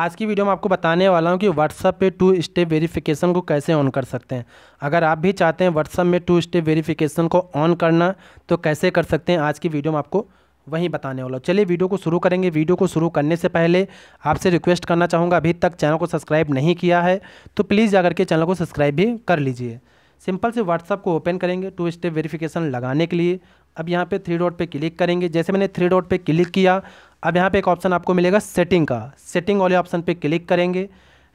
आज की वीडियो में आपको बताने वाला हूं कि WhatsApp पे टू स्टेप वेरिफिकेशन को कैसे ऑन कर सकते हैं अगर आप भी चाहते हैं व्हाट्सअप में टू स्टेप वेरिफिकेशन को ऑन करना तो कैसे कर सकते हैं आज की वीडियो में आपको वहीं बताने वाला चलिए वीडियो को शुरू करेंगे वीडियो को शुरू करने से पहले आपसे रिक्वेस्ट करना चाहूँगा अभी तक चैनल को सब्सक्राइब नहीं किया है तो प्लीज़ जाकर के चैनल को सब्सक्राइब भी कर लीजिए सिंपल से व्हाट्सअप को ओपन करेंगे टू स्टेप वेरिफिकेशन लगाने के लिए अब यहाँ पे थ्री डॉट पे क्लिक करेंगे जैसे मैंने थ्री डॉट पे क्लिक किया अब यहाँ पे एक ऑप्शन आपको मिलेगा सेटिंग का सेटिंग वाले ऑप्शन पे क्लिक करेंगे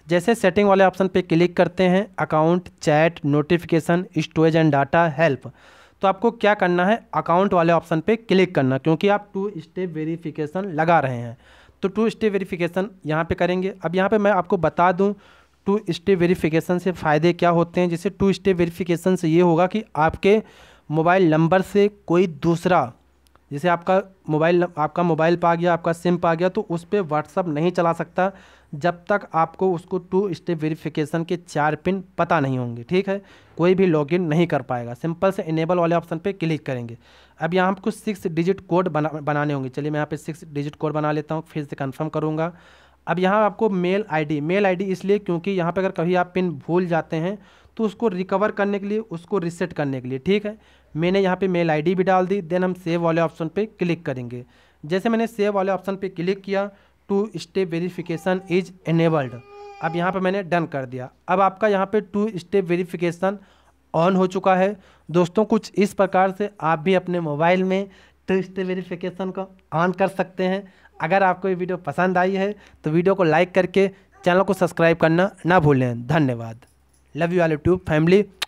जैसे सेटिंग वाले ऑप्शन पे क्लिक करते हैं account chat notification storage and data help तो आपको क्या करना है अकाउंट वाले ऑप्शन पे क्लिक करना क्योंकि आप टू स्टेप वेरीफिकेशन लगा रहे हैं तो टू स्टेप वेरीफिकेशन यहाँ पर करेंगे अब यहाँ पर मैं आपको बता दूँ टू स्टेप वेरीफिकेशन से फ़ायदे क्या होते हैं जैसे टू स्टेप वेरीफिकेशन से ये होगा कि आपके मोबाइल नंबर से कोई दूसरा जैसे आपका मोबाइल आपका मोबाइल पा गया आपका सिम पा गया तो उस पर व्हाट्सअप नहीं चला सकता जब तक आपको उसको टू स्टेप वेरिफिकेशन के चार पिन पता नहीं होंगे ठीक है कोई भी लॉगिन नहीं कर पाएगा सिंपल से इनेबल वाले ऑप्शन पे क्लिक करेंगे अब यहाँ आपको सिक्स डिजिट कोड बना बनाने होंगे चलिए मैं यहाँ पे सिक्स डिजिट कोड बना लेता हूँ फिर से कंफर्म करूँगा अब यहाँ आपको मेल आईडी मेल आईडी इसलिए क्योंकि यहाँ पर अगर कभी आप पिन भूल जाते हैं तो उसको रिकवर करने के लिए उसको रिसेट करने के लिए ठीक है मैंने यहाँ पे मेल आईडी भी डाल दी देन हम सेव वाले ऑप्शन पे क्लिक करेंगे जैसे मैंने सेव वाले ऑप्शन पे क्लिक किया two step verification is enabled अब यहाँ पे मैंने डन कर दिया अब आपका यहाँ पे टू स्टेप वेरिफिकेशन ऑन हो चुका है दोस्तों कुछ इस प्रकार से आप भी अपने मोबाइल में टू स्टेप वेरीफिकेशन को ऑन कर सकते हैं अगर आपको ये वीडियो पसंद आई है तो वीडियो को लाइक करके चैनल को सब्सक्राइब करना ना भूलें धन्यवाद love you all youtube family